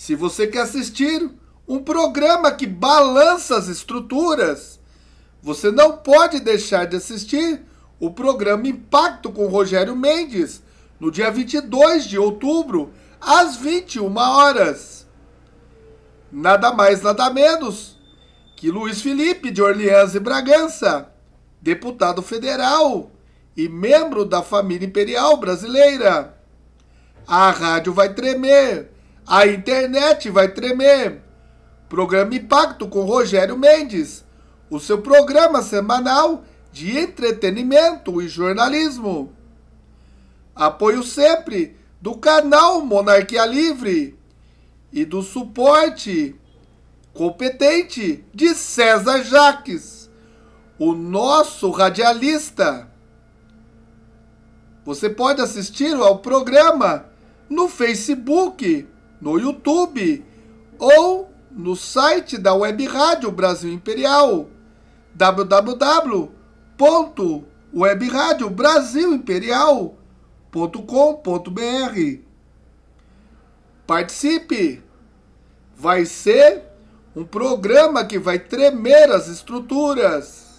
Se você quer assistir um programa que balança as estruturas, você não pode deixar de assistir o programa Impacto com Rogério Mendes, no dia 22 de outubro, às 21 horas. Nada mais, nada menos que Luiz Felipe de Orleans e Bragança, deputado federal e membro da família imperial brasileira. A rádio vai tremer a internet vai tremer. Programa Impacto com Rogério Mendes, o seu programa semanal de entretenimento e jornalismo. Apoio sempre do canal Monarquia Livre e do suporte competente de César Jaques, o nosso radialista. Você pode assistir ao programa no Facebook no YouTube ou no site da Web Rádio Brasil Imperial www.webradiobrasilimperial.com.br Participe! Vai ser um programa que vai tremer as estruturas.